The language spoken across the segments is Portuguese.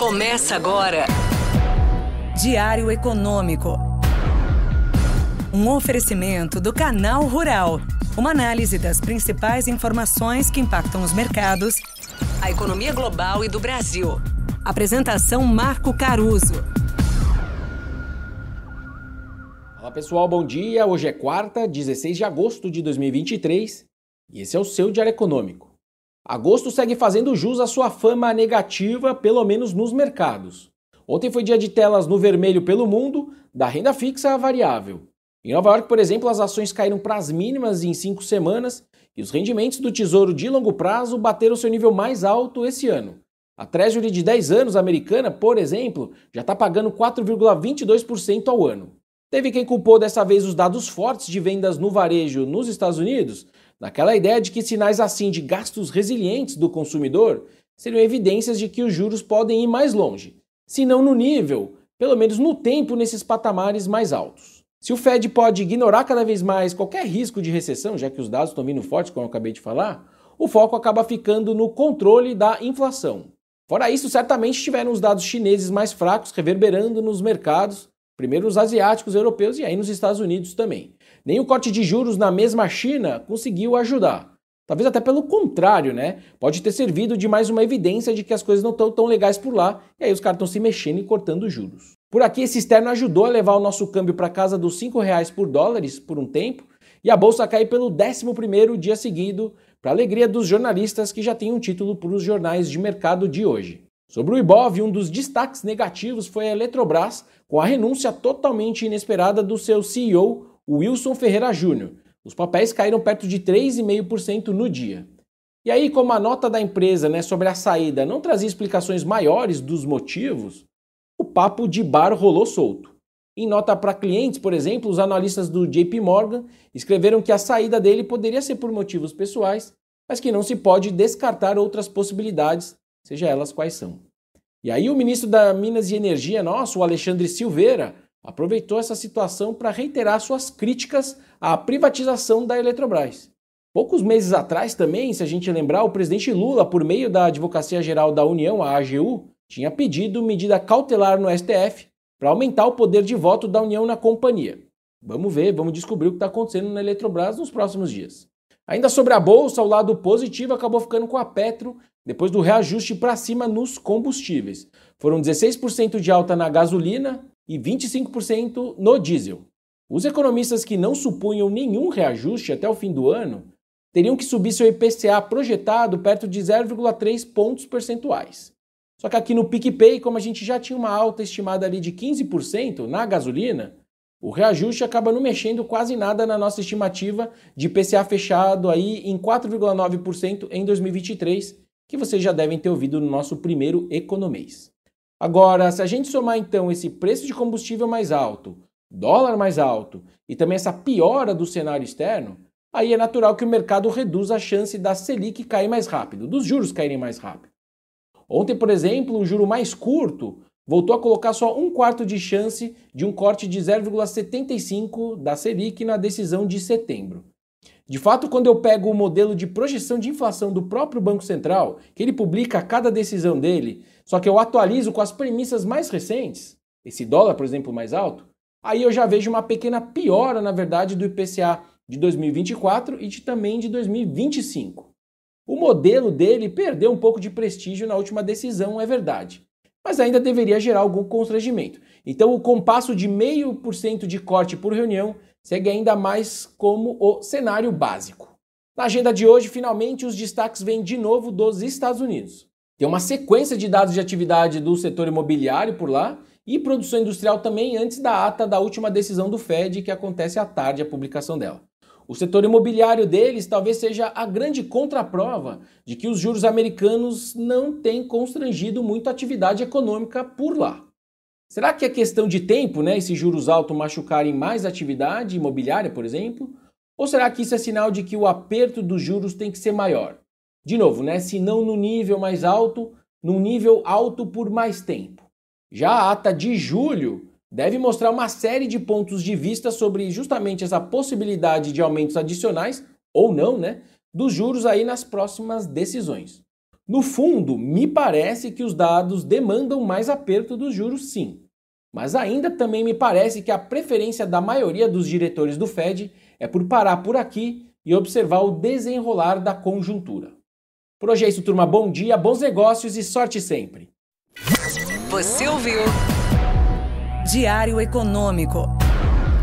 Começa agora. Diário Econômico. Um oferecimento do Canal Rural. Uma análise das principais informações que impactam os mercados, a economia global e do Brasil. Apresentação Marco Caruso. Olá pessoal, bom dia. Hoje é quarta, 16 de agosto de 2023 e esse é o seu Diário Econômico. Agosto segue fazendo jus à sua fama negativa, pelo menos nos mercados. Ontem foi dia de telas no vermelho pelo mundo, da renda fixa à variável. Em Nova York, por exemplo, as ações caíram para as mínimas em cinco semanas e os rendimentos do Tesouro de longo prazo bateram seu nível mais alto esse ano. A Treasury de 10 anos americana, por exemplo, já está pagando 4,22% ao ano. Teve quem culpou dessa vez os dados fortes de vendas no varejo nos Estados Unidos, naquela ideia de que sinais assim de gastos resilientes do consumidor seriam evidências de que os juros podem ir mais longe, se não no nível, pelo menos no tempo nesses patamares mais altos. Se o Fed pode ignorar cada vez mais qualquer risco de recessão, já que os dados estão vindo fortes, como eu acabei de falar, o foco acaba ficando no controle da inflação. Fora isso, certamente tiveram os dados chineses mais fracos reverberando nos mercados, Primeiro os asiáticos, europeus e aí nos Estados Unidos também. Nem o corte de juros na mesma China conseguiu ajudar. Talvez até pelo contrário, né? Pode ter servido de mais uma evidência de que as coisas não estão tão legais por lá, e aí os caras estão se mexendo e cortando juros. Por aqui, esse externo ajudou a levar o nosso câmbio para casa dos R$ reais por dólares por um tempo, e a bolsa cai pelo 11º dia seguido, para alegria dos jornalistas que já têm um título para os jornais de mercado de hoje. Sobre o Ibov, um dos destaques negativos foi a Eletrobras, com a renúncia totalmente inesperada do seu CEO, Wilson Ferreira Júnior. Os papéis caíram perto de 3,5% no dia. E aí, como a nota da empresa né, sobre a saída não trazia explicações maiores dos motivos, o papo de bar rolou solto. Em nota para clientes, por exemplo, os analistas do JP Morgan escreveram que a saída dele poderia ser por motivos pessoais, mas que não se pode descartar outras possibilidades seja elas quais são. E aí o ministro da Minas e Energia nosso, o Alexandre Silveira, aproveitou essa situação para reiterar suas críticas à privatização da Eletrobras. Poucos meses atrás também, se a gente lembrar, o presidente Lula, por meio da Advocacia Geral da União, a AGU, tinha pedido medida cautelar no STF para aumentar o poder de voto da União na companhia. Vamos ver, vamos descobrir o que está acontecendo na Eletrobras nos próximos dias. Ainda sobre a bolsa, o lado positivo acabou ficando com a Petro, depois do reajuste para cima nos combustíveis. Foram 16% de alta na gasolina e 25% no diesel. Os economistas que não supunham nenhum reajuste até o fim do ano teriam que subir seu IPCA projetado perto de 0,3 pontos percentuais. Só que aqui no PicPay, como a gente já tinha uma alta estimada ali de 15% na gasolina, o reajuste acaba não mexendo quase nada na nossa estimativa de IPCA fechado aí em 4,9% em 2023 que vocês já devem ter ouvido no nosso primeiro economês. Agora, se a gente somar então esse preço de combustível mais alto, dólar mais alto e também essa piora do cenário externo, aí é natural que o mercado reduza a chance da Selic cair mais rápido, dos juros caírem mais rápido. Ontem, por exemplo, o juro mais curto voltou a colocar só um quarto de chance de um corte de 0,75 da Selic na decisão de setembro. De fato, quando eu pego o modelo de projeção de inflação do próprio Banco Central, que ele publica a cada decisão dele, só que eu atualizo com as premissas mais recentes, esse dólar, por exemplo, mais alto, aí eu já vejo uma pequena piora, na verdade, do IPCA de 2024 e de, também de 2025. O modelo dele perdeu um pouco de prestígio na última decisão, é verdade, mas ainda deveria gerar algum constrangimento. Então, o compasso de 0,5% de corte por reunião segue ainda mais como o cenário básico. Na agenda de hoje, finalmente, os destaques vêm de novo dos Estados Unidos. Tem uma sequência de dados de atividade do setor imobiliário por lá e produção industrial também antes da ata da última decisão do Fed, que acontece à tarde a publicação dela. O setor imobiliário deles talvez seja a grande contraprova de que os juros americanos não têm constrangido muito a atividade econômica por lá. Será que é questão de tempo, né, esses juros altos machucarem mais atividade imobiliária, por exemplo? Ou será que isso é sinal de que o aperto dos juros tem que ser maior? De novo, né, se não no nível mais alto, num nível alto por mais tempo. Já a ata de julho deve mostrar uma série de pontos de vista sobre justamente essa possibilidade de aumentos adicionais ou não, né, dos juros aí nas próximas decisões. No fundo, me parece que os dados demandam mais aperto dos juros, sim. Mas ainda também me parece que a preferência da maioria dos diretores do Fed é por parar por aqui e observar o desenrolar da conjuntura. Por hoje é isso, turma. Bom dia, bons negócios e sorte sempre. Você ouviu? Diário Econômico.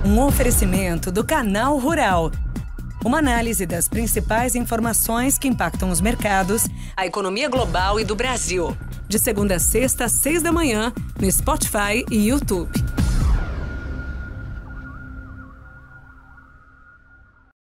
Um oferecimento do canal Rural uma análise das principais informações que impactam os mercados, a economia global e do Brasil. De segunda a sexta, às seis da manhã, no Spotify e YouTube.